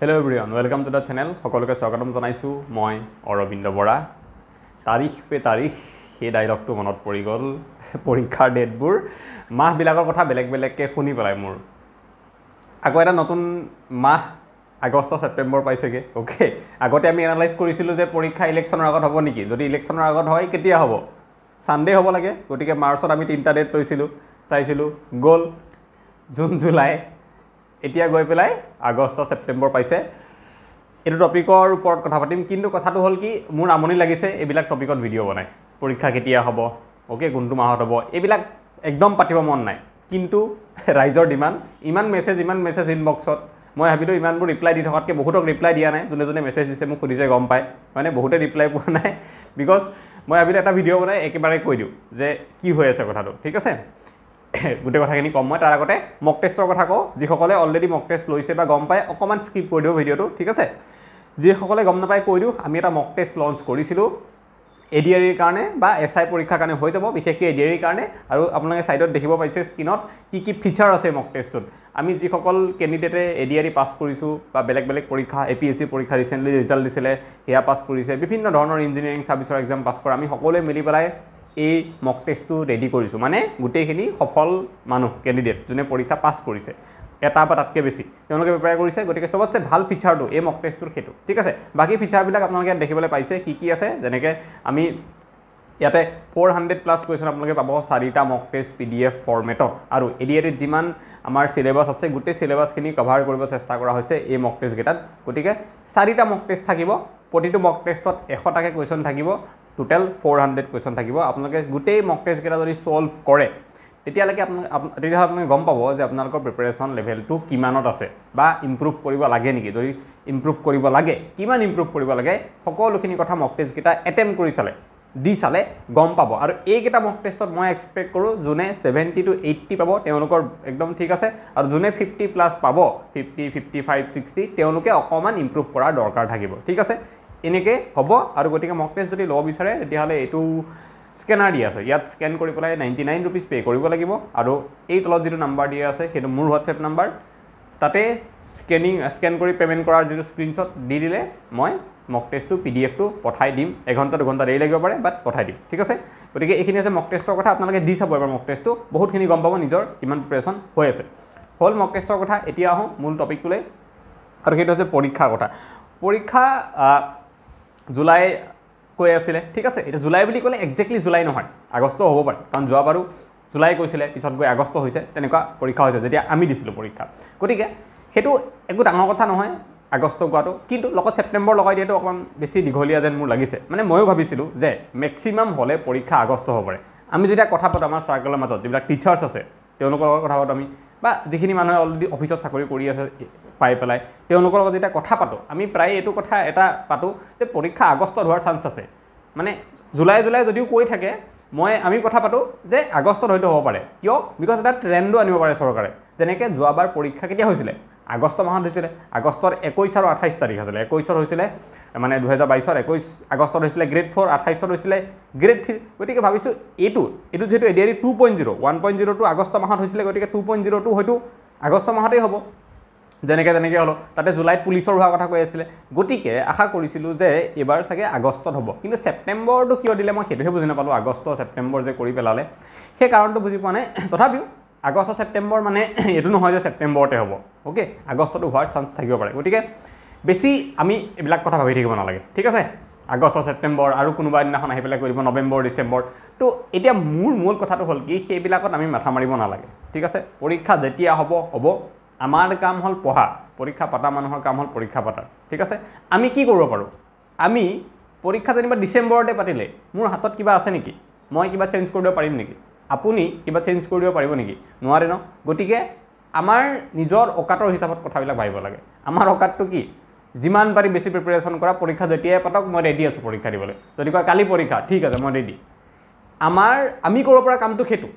hello' everyone welcome to the channel সকলোকে স্বাগতম জনাইছোঁ মই অৰবিন্দ বৰা তাৰিখ পে তাৰিখ সেই ডাইলগটো মনত পৰি গ'ল পৰীক্ষাৰ ডেটবোৰ মাহবিলাকৰ কথা বেলেগ বেলেগকৈ শুনি পেলাই মোৰ আকৌ এটা নতুন মাহ আগষ্ট ছেপ্টেম্বৰ পাইছেগৈ অ'কে আগতে আমি এনালাইজ কৰিছিলোঁ যে পৰীক্ষা ইলেকশ্যনৰ আগত হ'ব নেকি যদি ইলেকশ্যনৰ আগত হয় কেতিয়া হ'ব ছানডে' হ'ব লাগে গতিকে মাৰ্চত আমি তিনিটা ডেট লৈছিলোঁ চাইছিলোঁ গ'ল জুন জুলাই এতিয়া গৈ পেলাই আগষ্ট ছেপ্টেম্বৰ পাইছে এইটো টপিকৰ ওপৰত কথা পাতিম কিন্তু কথাটো হ'ল কি মোৰ আমনি লাগিছে এইবিলাক টপিকত ভিডিঅ' বনাই পৰীক্ষা কেতিয়া হ'ব অ'কে কোনটো মাহত হ'ব এইবিলাক একদম পাতিব মন নাই কিন্তু ৰাইজৰ ডিমাণ্ড ইমান মেছেজ ইমান মেছেজ ইনবক্সত মই ভাবিলোঁ ইমানবোৰ ৰিপ্লাই দি থকাতকৈ বহুতক ৰিপ্লাই দিয়া নাই যোনে যোনে মেছেজ দিছে মোক সুধিছে গম পায় মানে বহুতে ৰিপ্লাই পোৱা নাই বিকজ মই ভাবিলোঁ এটা ভিডিঅ' বনাই একেবাৰে কৈ দিওঁ যে কি হৈ আছে কথাটো ঠিক আছে গোটেই কথাখিনি ক'ম মই তাৰ আগতে মক টেষ্টৰ কথা কওঁ যিসকলে অলৰেডি মক টেষ্ট লৈছে বা গম পায় অকণমান স্কিপ কৰি দিওঁ ভিডিঅ'টো ঠিক আছে যিসকলে গম নাপায় কৈ দিওঁ আমি এটা মক টেষ্ট লঞ্চ কৰিছিলোঁ এ ডি আৰিৰ কাৰণে বা এছ আই পৰীক্ষাৰ কাৰণে হৈ যাব বিশেষকৈ এ ডি আৰিৰ e কাৰণে আৰু আপোনালোকে ছাইডত দেখিব পাইছে স্ক্ৰীণত কি কি ফিচাৰ আছে মক টেষ্টটোত আমি যিসকল কেণ্ডিডেটে এ ডি আৰি পাছ কৰিছোঁ বা বেলেগ বেলেগ পৰীক্ষা এ পি এছ চি পৰীক্ষা ৰিচেণ্টলি ৰিজাল্ট দিছিলে সেয়া পাছ কৰিছে বিভিন্ন ধৰণৰ ইঞ্জিনিয়াৰিং ছাৰ্ভিচৰ এক্সাম পাছ কৰা আমি সকলোৱে মিলি পেলাই এই মক টেষ্টটো ৰেডি কৰিছোঁ মানে গোটেইখিনি সফল মানুহ কেণ্ডিডেট যোনে পৰীক্ষা পাছ কৰিছে এটা বা তাতকৈ বেছি তেওঁলোকে প্ৰিপেয়াৰ কৰিছে গতিকে চবতছে ভাল ফিচাৰটো এই মক টেষ্টটোৰ সেইটো ঠিক আছে বাকী ফিচাৰবিলাক আপোনালোকে দেখিবলৈ পাইছে কি কি আছে যেনেকৈ আমি ইয়াতে ফ'ৰ হাণ্ড্ৰেড প্লাছ কুৱেশ্যন আপোনালোকে পাব চাৰিটা mock test P D F ফৰ্মেটত আৰু এডিএডিত যিমান আমাৰ চিলেবাছ আছে গোটেই চিলেবাছখিনি কভাৰ কৰিব চেষ্টা কৰা হৈছে এই মক টেষ্টকেইটাত গতিকে চাৰিটা মক টেষ্ট থাকিব প্ৰতিটো মক টেষ্টত এশটাকৈ কুৱেশ্যন থাকিব টোটেল ফ'ৰ হাণ্ড্ৰেড কুৱেশ্যন থাকিব আপোনালোকে গোটেই মক টেষ্টকেইটা যদি ছল্ভ কৰে তেতিয়ালৈকে আপোনাৰ তেতিয়া আপুনি গম পাব যে আপোনালোকৰ প্ৰিপেৰেশ্যন লেভেলটো কিমানত আছে বা ইম্প্ৰুভ কৰিব লাগে নেকি যদি ইম্প্ৰুভ কৰিব লাগে কিমান ইম্প্ৰুভ কৰিব লাগে সকলোখিনি কথা মক টেষ্টকেইটা এটেম্প কৰি চালে দি চালে গম পাব আৰু এইকেইটা মক টেষ্টত মই এক্সপেক্ট কৰোঁ যোনে ছেভেণ্টি টু এইট্টি পাব তেওঁলোকৰ একদম ঠিক আছে আৰু যোনে ফিফটি প্লাছ পাব ফিফটি ফিফটি ফাইভ ছিক্সটি তেওঁলোকে অকণমান ইম্প্ৰুভ কৰাৰ দৰকাৰ থাকিব ঠিক আছে এনেকৈ হ'ব আৰু গতিকে মক টেষ্ট যদি ল'ব বিচাৰে তেতিয়াহ'লে এইটো স্কেনাৰ দিয়া আছে ইয়াত স্কেন কৰি পেলাই নাইণ্টি নাইন ৰুপিজ পে' কৰিব লাগিব আৰু এই তলত যিটো নাম্বাৰ দিয়া আছে সেইটো মোৰ হোৱাটছএপ নাম্বাৰ তাতে স্কেনিং স্কেন কৰি পে'মেণ্ট কৰাৰ যিটো স্ক্ৰীণশ্বট দি দিলে মই মক টেষ্টটো পি ডি এফটো পঠাই দিম এঘণ্টা দুঘণ্টা দেৰি লাগিব পাৰে বাট পঠাই দিম ঠিক আছে গতিকে এইখিনি আছে মক টেষ্টৰ কথা আপোনালোকে দি চাব এবাৰ মক টেষ্টটো বহুতখিনি গম পাব নিজৰ কিমান প্ৰিপেৰেশ্যন হৈ আছে হ'ল মক টেষ্টৰ কথা এতিয়া আহোঁ মূল টপিকটোলৈ আৰু সেইটো হৈছে পৰীক্ষাৰ কথা পৰীক্ষা জুলাই কৈ আছিলে ঠিক আছে এতিয়া জুলাই বুলি ক'লে একজেক্টলি জুলাই নহয় আগষ্ট হ'ব পাৰে কাৰণ যোৱাবাৰো জুলাই কৈছিলে পিছত গৈ আগষ্ট হৈছে তেনেকুৱা পৰীক্ষা হৈছে যেতিয়া আমি দিছিলোঁ পৰীক্ষা গতিকে সেইটো একো ডাঙৰ কথা নহয় আগষ্ট কোৱাটো কিন্তু লগত ছেপ্টেম্বৰ লগাই দিয়াটো অকণমান বেছি দীঘলীয়া যেন মোৰ লাগিছে মানে ময়ো ভাবিছিলোঁ যে মেক্সিমাম হ'লে পৰীক্ষা আগষ্ট হ'ব পাৰে আমি যেতিয়া কথা পাতোঁ আমাৰ চাৰ্কলৰ মাজত যিবিলাক টিচাৰ্ছ আছে তেওঁলোকৰ লগত কথা পাতোঁ আমি বা যিখিনি মানুহে অলৰেডি অফিচত চাকৰি কৰি আছে পাই পেলাই তেওঁলোকৰ লগত যেতিয়া কথা পাতোঁ আমি প্ৰায় এইটো কথা এটা পাতোঁ যে পৰীক্ষা আগষ্টত হোৱাৰ চান্স আছে মানে জুলাই জুলাই যদিও কৈ থাকে মই আমি কথা পাতোঁ যে আগষ্টত হয়তো হ'ব পাৰে কিয় বিকজ এটা ট্ৰেণ্ডো আনিব পাৰে চৰকাৰে যেনেকৈ যোৱাবাৰ পৰীক্ষা কেতিয়া হৈছিলে আগষ্ট মাহত হৈছিলে আগষ্টৰ একৈছ আৰু আঠাইছ তাৰিখ আছিলে একৈছত হৈছিলে মানে দুহেজাৰ বাইছৰ একৈছ আগষ্টত হৈছিলে গ্ৰেড ফ'ৰ আঠাইছত হৈছিলে গ্ৰেড থ্ৰী গতিকে ভাবিছোঁ এইটো এইটো যিহেতু ADRE two point zero' one point zero' two August মাহত হৈছিলে গতিকে টু পইণ্ট জিৰ' টু হয়তো আগষ্ট মাহতেই হ'ব যেনেকৈ তেনেকৈ হ'লোঁ তাতে জুলাইত পুলিচৰ হোৱাৰ কথা কৈ আছিলে গতিকে আশা কৰিছিলোঁ যে এইবাৰ চাগে আগষ্টত হ'ব কিন্তু ছেপ্টেম্বৰটো কিয় দিলে মই সেইটোহে বুজি নাপালোঁ আগষ্ট ছেপ্টেম্বৰ যে কৰি পেলালে সেই কাৰণটো বুজি পোৱা নাই তথাপিও আগষ্ট ছেপ্টেম্বৰ মানে এইটো নহয় যে ছেপ্টেম্বৰতে হ'ব অ'কে আগষ্টত হোৱাৰ চান্স থাকিব পাৰে গতিকে বেছি আমি এইবিলাক কথা ভাবি থাকিব নালাগে ঠিক আছে আগষ্ট ছেপ্টেম্বৰ আৰু কোনোবা এদিনাখন আহি পেলাই দিব নৱেম্বৰ ডিচেম্বৰ তো এতিয়া মোৰ মূল কথাটো হ'ল কি সেইবিলাকত আমি মাথা মাৰিব নালাগে ঠিক আছে পৰীক্ষা যেতিয়া হ'ব হ'ব আমাৰ কাম হ'ল পঢ়া পৰীক্ষা পতা মানুহৰ কাম হ'ল পৰীক্ষা পতা ঠিক আছে আমি কি কৰিব পাৰোঁ আমি পৰীক্ষা যেনিবা ডিচেম্বৰতে পাতিলে মোৰ হাতত কিবা আছে নেকি মই কিবা চেঞ্জ কৰি দিব পাৰিম নেকি আপুনি কিবা চেঞ্জ কৰি দিব পাৰিব নেকি নোৱাৰে ন গতিকে আমাৰ নিজৰ অকাতৰ হিচাপত কথাবিলাক ভাবিব লাগে আমাৰ অকাতটো কি যিমান পাৰি বেছি প্ৰিপেৰেশ্যন কৰা পৰীক্ষা যেতিয়াই পাতক মই ৰেডি আছোঁ পৰীক্ষা দিবলৈ যদি কয় কালি পৰীক্ষা ঠিক আছে মই ৰেডি আমাৰ আমি কৰিব পৰা কামটো সেইটো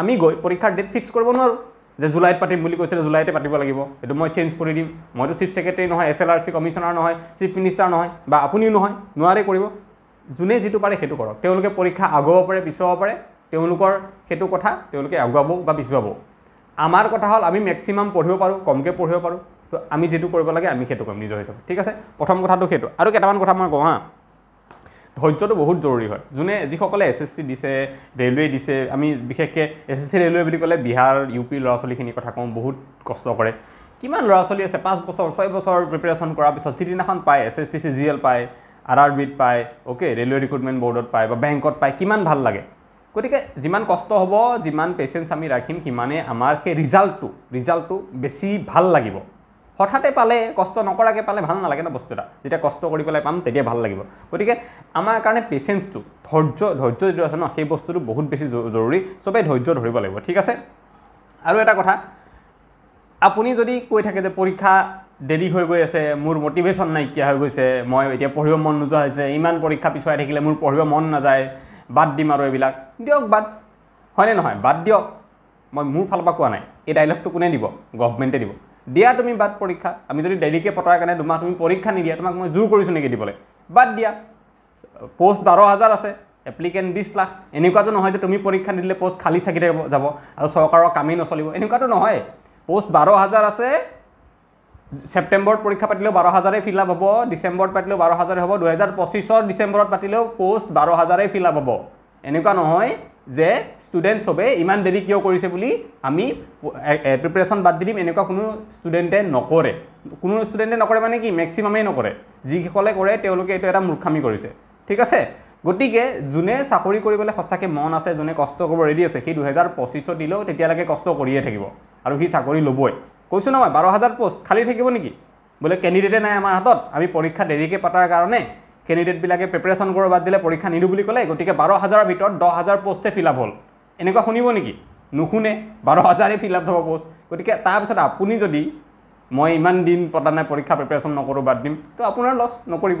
আমি গৈ পৰীক্ষাৰ ডেট ফিক্স কৰিব নোৱাৰোঁ যে জুলাইত পাতিম বুলি কৈছিলে জুলাইতে পাতিব লাগিব এইটো মই চেঞ্জ কৰি দিম মইতো চিফ ছেক্ৰেটেৰী নহয় S L R C commissioner নহয় চিফ মিনিষ্টাৰ নহয় বা আপুনিও নহয় নোৱাৰে কৰিব যোনে যিটো পাৰে সেইটো কৰক তেওঁলোকে পৰীক্ষা আগুৱাব পাৰে পিছুৱাব পাৰে তেওঁলোকৰ সেইটো কথা তেওঁলোকে আগুৱাব বা পিছুৱাব আমাৰ কথা হ'ল আমি মেক্সিমাম পঢ়িব পাৰোঁ কমকৈ পঢ়িব পাৰোঁ তো আমি যিটো কৰিব লাগে আমি সেইটো কৰিম নিজৰ হিচাপে ঠিক আছে প্ৰথম কথাটো সেইটো আৰু কেইটামান কথা মই কওঁ হা ধৈৰ্যটো বহুত জৰুৰী হয় যোনে যিসকলে এছ এছ চি দিছে ৰেলৱে দিছে আমি বিশেষকৈ এছ এছ চি ৰেলৱে বুলি ক'লে বিহাৰ ইউ পিৰ ল'ৰা ছোৱালীখিনিৰ কথা কওঁ বহুত কষ্ট কৰে কিমান ল'ৰা ছোৱালী আছে পাঁচ বছৰ ছয় বছৰ প্ৰিপেৰেশ্যন কৰাৰ পিছত যিদিনাখন পায় S S C C G L পায় আৰ আৰ বিত পায় অ'কে ৰেলৱে ৰিক্ৰুটমেণ্ট বৰ্ডত পায় বা বেংকত পায় কিমান ভাল লাগে গতিকে যিমান কষ্ট হ'ব যিমান পেচেঞ্চ আমি ৰাখিম সিমানেই আমাৰ সেই ৰিজাল্টটো ৰিজাল্টটো বেছি ভাল লাগিব হঠাতে পালে কষ্ট নকৰাকৈ পালে ভাল নালাগে ন বস্তু এটা যেতিয়া কষ্ট কৰি পেলাই পাম তেতিয়া ভাল লাগিব গতিকে আমাৰ কাৰণে পেচেঞ্চটো ধৈৰ্য ধৈৰ্য যিটো আছে ন সেই বস্তুটো বহুত বেছি জৰুৰী চবেই ধৈৰ্য ধৰিব লাগিব ঠিক আছে আৰু এটা কথা আপুনি যদি কৈ থাকে যে পৰীক্ষা দেৰি হৈ গৈ আছে মোৰ মটিভেশ্যন নাইকিয়া হৈ গৈছে মই এতিয়া পঢ়িব মন নোযোৱা হৈছে ইমান পৰীক্ষা পিছুৱাই থাকিলে মোৰ পঢ়িব মন নাযায় বাদ দিম আৰু এইবিলাক দিয়ক বাদ হয়নে নহয় বাদ দিয়ক মই মোৰ ফালৰ পৰা কোৱা নাই এই ডাইলগটো কোনে দিব গভমেণ্টে দিব দিয়া তুমি বাদ পৰীক্ষা আমি যদি দেৰিকৈ পতাৰ কাৰণে দুমাহ তুমি পৰীক্ষা নিদিয়া তোমাক মই জোৰ কৰিছোঁ নেকি দিবলৈ বাদ দিয়া পোষ্ট বাৰ হাজাৰ আছে এপ্লিকেণ্ট বিছ লাখ এনেকুৱাতো নহয় যে তুমি পৰীক্ষা নিদিলে পোষ্ট খালী থাকি থাকিব যাব আৰু চৰকাৰৰ কামেই নচলিব এনেকুৱাতো নহয় পোষ্ট বাৰ হাজাৰ আছে ছেপ্টেম্বৰত পৰীক্ষা পাতিলেও বাৰ হাজাৰেই ফিল আপ হ'ব ডিচেম্বৰত পাতিলেও বাৰ হাজাৰেই হ'ব দুহেজাৰ পঁচিছৰ ডিচেম্বৰত পাতিলেও পোষ্ট বাৰ হাজাৰেই ফিল আপ হ'ব এনেকুৱা নহয় যে ষ্টুডেণ্ট চবে ইমান দেৰি কিয় কৰিছে বুলি আমি প্ৰিপেৰেশ্যন বাদ দি দিম এনেকুৱা কোনো ষ্টুডেণ্টে নকৰে কোনো ষ্টুডেণ্টে নকৰে মানে কি মেক্সিমামেই নকৰে যিসকলে কৰে তেওঁলোকে এইটো এটা মূৰ্খামি কৰিছে ঠিক আছে গতিকে যোনে চাকৰি কৰিবলৈ সঁচাকৈ মন আছে যোনে কষ্ট কৰিব ৰেডি আছে সেই দুহেজাৰ পঁচিছত দিলেও তেতিয়ালৈকে কষ্ট কৰিয়ে থাকিব আৰু সি চাকৰি ল'বই কৈছোঁ নহয় বাৰ হাজাৰ পোষ্ট খালী থাকিব নেকি বোলে কেণ্ডিডেটে নাই আমাৰ হাতত আমি পৰীক্ষা দেৰিকৈ পতাৰ কাৰণে কেণ্ডিডেটবিলাকে প্ৰিপেৰেশ্যন কৰোঁ বাদ দিলে পৰীক্ষা নিদিওঁ বুলি ক'লে গতিকে বাৰ হাজাৰৰ ভিতৰত দহ হাজাৰ পষ্টে ফিল আপ হ'ল এনেকুৱা শুনিব নেকি নুশুনে বাৰ হাজাৰেই ফিল আপ হ'ব পষ্ট গতিকে তাৰপিছত আপুনি যদি মই ইমান দিন পতা নাই পৰীক্ষা প্ৰিপেৰেশ্যন নকৰোঁ বাদ দিম তো আপোনাৰ লছ নকৰিব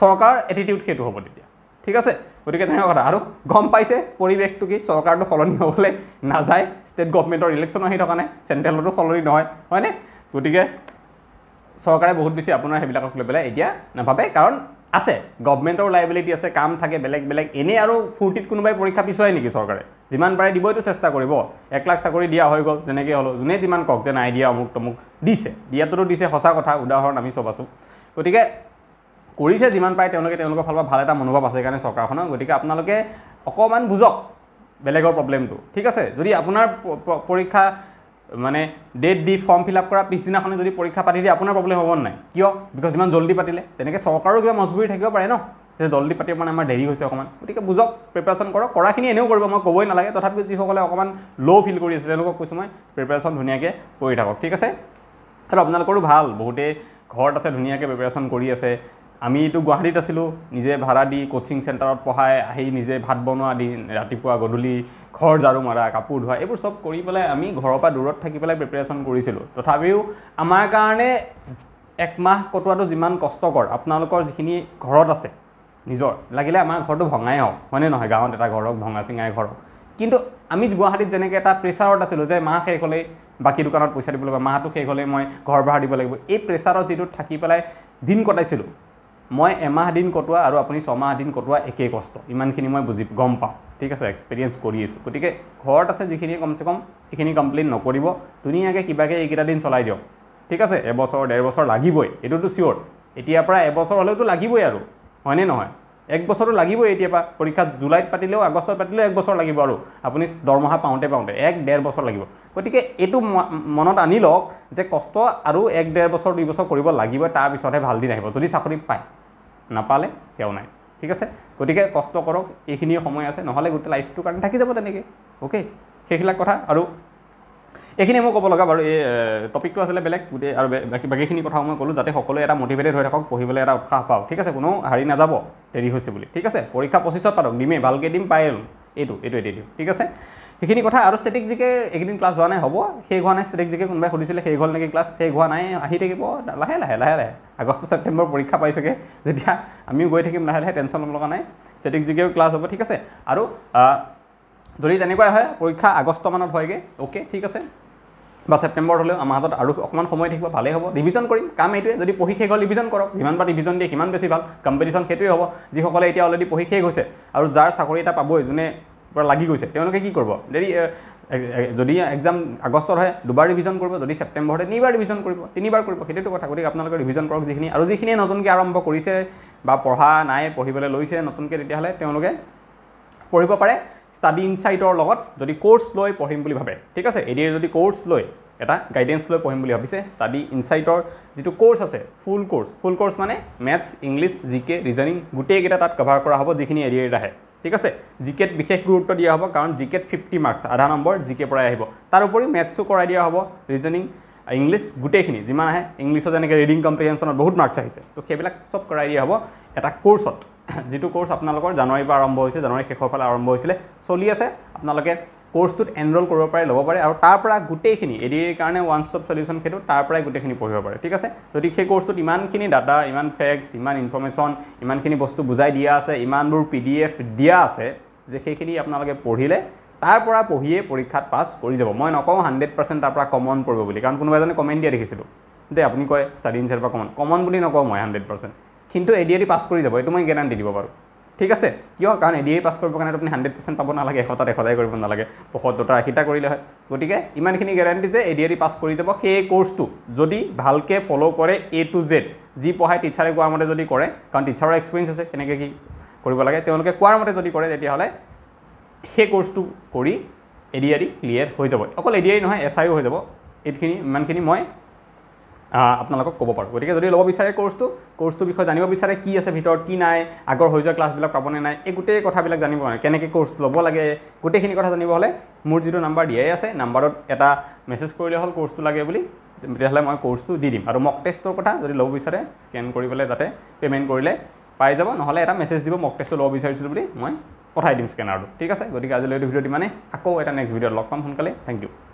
চৰকাৰ এটিটিউড সেইটো হ'ব তেতিয়া ঠিক আছে গতিকে তেনেকুৱা কথা আৰু গম পাইছে পৰিৱেশটো কি চৰকাৰটো সলনি হ'বলৈ নাযায় ষ্টেট গভমেণ্টৰ ইলেকশ্যন আহি থকা নাই চেণ্ট্ৰেলতো সলনি নহয় হয়নে গতিকে চৰকাৰে বহুত বেছি আপোনাৰ সেইবিলাকক লৈ পেলাই এতিয়া নাভাবে কাৰণ আছে গভমেণ্টৰ লাইবিলিটি আছে কাম থাকে বেলেগ বেলেগ এনেই আৰু ফূৰ্তিত কোনোবাই পৰীক্ষা পিছুৱাই নেকি চৰকাৰে যিমান পাৰে দিবইতো চেষ্টা কৰিব এক লাখ চাকৰি দিয়া হৈ গ'ল যেনেকৈ হ'লেও যোনে যিমান কওক যে নাই দিয়া অমুক তমুক দিছে দিয়াটোতো দিছে সঁচা কথা উদাহৰণ আমি চব আছোঁ গতিকে কৰিছে যিমান পাৰে তেওঁলোকে তেওঁলোকৰ ফালৰ পৰা ভাল এটা মনোভাৱ আছে সেইকাৰণে চৰকাৰখনৰ গতিকে আপোনালোকে অকণমান বুজক বেলেগৰ প্ৰব্লেমটো ঠিক আছে যদি আপোনাৰ পৰীক্ষা মানে ডেট দি ফৰ্ম ফিল আপ কৰা পিছদিনাখনে যদি পৰীক্ষা পাতি দিয়ে আপোনাৰ প্ৰব্লেম হ'ব নাই কিয় বিকজ ইমান জল্দি পাতিলে তেনেকৈ চৰকাৰৰো কিবা মজবুৰি থাকিব পাৰে ন যে জল্দি পাতিব মানে আমাৰ দেৰি হৈছে অকণমান গতিকে বুজক প্ৰিপেৰেশ্যন কৰক কৰাখিনি এনেও কৰিব মই ক'বই নালাগে তথাপিও যিসকলে অকণমান ল' ফিল কৰি আছে তেওঁলোকক কৈছোঁ মই প্ৰিপেৰেশ্যন ধুনীয়াকৈ কৰি থাকক ঠিক আছে আৰু আপোনালোকৰো ভাল বহুতেই ঘৰত আছে ধুনীয়াকৈ প্ৰিপেৰেশ্যন কৰি আছে আমিতো গুৱাহাটীত আছিলোঁ নিজে ভাড়া দি কোচিং চেণ্টাৰত পঢ়াই আহি নিজে ভাত বনোৱা দি ৰাতিপুৱা গধূলি ঘৰ ঝাৰু মৰা কাপোৰ ধোৱা এইবোৰ চব কৰি পেলাই আমি ঘৰৰ পৰা দূৰত থাকি পেলাই প্ৰিপেৰেশ্যন কৰিছিলোঁ তথাপিও আমাৰ কাৰণে একমাহ কটোৱাটো যিমান কষ্টকৰ আপোনালোকৰ যিখিনি ঘৰত আছে নিজৰ লাগিলে আমাৰ ঘৰটো ভঙাই হওক হয়নে নহয় গাঁৱত এটা ঘৰ হওক ভঙা চিঙাই ঘৰ হওক কিন্তু আমি গুৱাহাটীত যেনেকৈ এটা প্ৰেচাৰত আছিলোঁ যে মাহ শেষ হ'লেই বাকী দোকানত পইচা দিব লাগিব মাহটো শেষ হ'লেই মই ঘৰ ভাড়া দিব লাগিব এই প্ৰেচাৰত যিটো থাকি পেলাই দিন কটাইছিলোঁ মই এমাহ দিন কটোৱা আৰু আপুনি ছমাহ দিন কটোৱা একেই কষ্ট ইমানখিনি মই বুজি গম পাওঁ ঠিক আছে এক্সপেৰিয়েঞ্চ কৰি আছোঁ গতিকে ঘৰত আছে যিখিনি কমচে কম সেইখিনি কমপ্লেইন নকৰিব ধুনীয়াকৈ কিবাকৈ এইকেইটা দিন চলাই দিয়ক ঠিক আছে এবছৰ ডেৰ বছৰ লাগিবই এইটোতো চিয়'ৰ এতিয়াৰ পৰা এবছৰ হ'লেওতো লাগিবই আৰু হয়নে নহয় এক বছৰটো লাগিবই এতিয়াৰ পৰা পৰীক্ষা জুলাইত পাতিলেও আগষ্টত পাতিলেও এক বছৰ লাগিব আৰু আপুনি দৰমহা পাওঁতে পাওঁতে এক ডেৰ বছৰ লাগিব গতিকে এইটো মনত আনি লওক যে কষ্ট আৰু এক ডেৰ বছৰ দুই বছৰ কৰিব লাগিব তাৰপিছতহে ভাল দিন আহিব যদি চাকৰি পায় নাপালে তেওঁ নাই ঠিক আছে গতিকে কষ্ট কৰক এইখিনি সময় আছে নহ'লে গোটেই লাইফটোৰ কাৰণে থাকি যাব তেনেকৈ অ'কে সেইবিলাক কথা আৰু এইখিনিয়ে মই ক'ব লগা বাৰু এই টপিকটো আছিলে বেলেগ গোটেই আৰু বাকী বাকীখিনি কথাও মই ক'লোঁ যাতে সকলোৱে এটা মটিভেটেড হৈ থাকক পঢ়িবলৈ এটা উৎসাহ পাওক ঠিক আছে কোনো হাৰি নাযাব দেৰি হৈছে বুলি ঠিক আছে পৰীক্ষা পঁচিছত পাতক দিমেই ভালকৈ দিম পায়ে এইটো এইটো এদি দিওঁ ঠিক আছে সেইখিনি কথা আৰু ষ্টেটিক জিকে এইকেইদিন ক্লাছ হোৱা নাই হ'ব শেষ হোৱা নাই ষ্টেটিক জিকে কোনোবাই সুধিছিলে শেষ হ'ল নেকি ক্লাছ শেষ হোৱা নাই আহি থাকিব লাহে লাহে লাহে লাহে আগষ্ট ছেপ্টেম্বৰ পৰীক্ষা পাইছেগৈ যেতিয়া আমিও গৈ থাকিম লাহে লাহে টেনশ্যন ল'ব লগা নাই ষ্টেটিক জিকেও ক্লাছ হ'ব ঠিক আছে আৰু যদি তেনেকুৱাই হয় পৰীক্ষা আগষ্টমানত হয়গৈ অ'কে ঠিক আছে বা ছেপ্টেম্বৰত হ'লেও আমাৰ হাতত আৰু অকণমান সময় থাকিব ভালেই হ'ব ৰিভিজন কৰিম কাম এইটোৱে যদি পঢ়ি শেষ হ'ল ৰিভিজন কৰক যিমান বা ৰিভিজন দিয়ে সিমান বেছি ভাল কম্পিটিশ্যন সেইটোৱে হ'ব যিসকলে এতিয়া অলৰেডি পঢ়ি শেষ হৈছে আৰু যাৰ চাকৰি এটা পাবই যোনে পৰা লাগি গৈছে তেওঁলোকে কি কৰিব দেৰি যদি এক্সাম আগষ্টত হয় দুবাৰ ৰিভিজন কৰিব যদি ছেপ্টেম্বৰ হয় তিনিবাৰ ৰিভিজন কৰিব তিনিবাৰ কৰিব সেইটোতো কথা গতিকে আপোনালোকে ৰিভিজন কৰক যিখিনি আৰু যিখিনিয়ে নতুনকৈ আৰম্ভ কৰিছে বা পঢ়া নাই পঢ়িবলৈ লৈছে নতুনকৈ তেতিয়াহ'লে তেওঁলোকে পঢ়িব পাৰে ষ্টাডি ইনচাইটৰ লগত যদি কোৰ্ছ লৈ পঢ়িম বুলি ভাবে ঠিক আছে এ যদি কোৰ্ছ লৈ এটা গাইডেঞ্চ লৈ পঢ়িম বুলি ভাবিছে ষ্টাডি ইনচাইটৰ যিটো কোৰ্ছ আছে ফুল কোৰ্ছ ফুল কোৰ্ছ মানে maths English G K reasoning গোটেইকেইটা তাত কভাৰ কৰা হ'ব যিখিনি এ ডি আহে ঠিক আছে জিকেট বিশেষ গুৰুত্ব দিয়া হ'ব কাৰণ জিকেট ফিফটি মাৰ্কছ আধা নম্বৰ জিকে পৰাই আহিব তাৰ তাৰোপৰি মেথছো কৰাই দিয়া হ'ব ৰিজনিং ইংলিছ গোটেইখিনি যিমান আহে ইংলিছত যেনেকৈ ৰিডিং কম্পিটিশ্যনত বহুত মাৰ্কছ আহিছে ত' সেইবিলাক চব কৰাই দিয়া হ'ব এটা কৰ্চত যিটো কৰ্চ আপোনালোকৰ জানুৱাৰীৰ পৰা আৰম্ভ হৈছে জানুৱাৰী শেষৰ ফালে আৰম্ভ হৈছিলে চলি আছে আপোনালোকে কোর্সট এনরোল করবেন লোক পড়ে আর তারপর গোটেইখিন এ ডিএর কারণে ওয়ান স্টপ সলিউশন সে তারপরাই গোটেইখিন পড়বেন ঠিক আছে যদি সেই কোর্সট ইমানখিন ডাটা ইমান ফেক্টস ইমান ইনফরমেশন ইমানখিন বস্তু বুঝাই দিয়া আছে ইমানবর পিডিএফ দিয়া আছে যে সেইখিন আপনাদের পড়িলে তারপর পড়িয়ে পরীক্ষা পাস করে যাব মানে নক হান্ড্রেড পার্সেন্ট তারপর কমন পড়বে বলে কারণ কোনোবা এজনে কমেন্ট দিয়া দেখিছিল দে আপনি কয় স্টাডি ইনসাইড কমন কমন বলে নক মানে হান্ড্রেড পার্সেন্ট কিন্তু এ ডিএ পাস করে যাব এই মানে গ্যারান্টি দিব পারো ঠিক আছে কিয় কাৰণ এ ডি আই পাছ কৰিবৰ কাৰণে আপুনি হাণ্ড্ৰেড পাৰ্চেণ্ট পাব নালাগে এশটাত এশটাই কৰিব নালাগে পশ দুটা আশীটা কৰিলে হয় গতিকে ইমানখিনি গেৰাণ্টি যে A D A I pass কৰি যাব সেই কৰ্চটো যদি ভালকৈ ফ'ল' কৰে এ টু জেড যি পঢ়াই টিচাৰে কোৱাৰ মতে যদি কৰে কাৰণ টিচাৰৰ এক্সপেৰিয়েঞ্চ আছে কেনেকৈ কি কৰিব লাগে তেওঁলোকে কোৱাৰ মতে যদি কৰে তেতিয়াহ'লে সেই কৰ্চটো কৰি এ ডি আই ক্লিয়াৰ হৈ যাব অকল এ ডি আই নহয় এছ আইও হৈ যাব এইখিনি ইমানখিনি মই আপোনালোকক ক'ব পাৰোঁ গতিকে যদি ল'ব বিচাৰে ক'ৰ্চটো কোৰ্চটোৰ বিষয়ে জানিব বিচাৰে কি আছে ভিতৰত কি নাই আগৰ হৈ যোৱা ক্লাছবিলাক পাবনে নাই এই গোটেই কথাবিলাক জানিব নোৱাৰে কেনেকৈ ক'ৰ্চ ল'ব লাগে গোটেইখিনি কথা জানিব হ'লে মোৰ যিটো নাম্বাৰ দিয়াই আছে নাম্বাৰত এটা মেছেজ কৰিলে হ'ল ক'ৰ্চটো লাগে বুলি তেতিয়াহ'লে মই ক'ৰ্চটো দি দিম আৰু মক টেষ্টৰ কথা যদি ল'ব বিচাৰে স্কেন কৰি পেলাই তাতে পে'মেণ্ট কৰিলে পাই যাব নহ'লে এটা মেছেজ দিব মক টেষ্টটো ল'ব বিচাৰিছিলোঁ বুলি মই পঠাই দিম স্কেনাৰটো ঠিক আছে গতিকে আজিলৈ এইটো ভিডিঅ'টো মানে আকৌ এটা নেক্সট ভিডিঅ'ত লগ পাম সোনকালে থেংক ইউ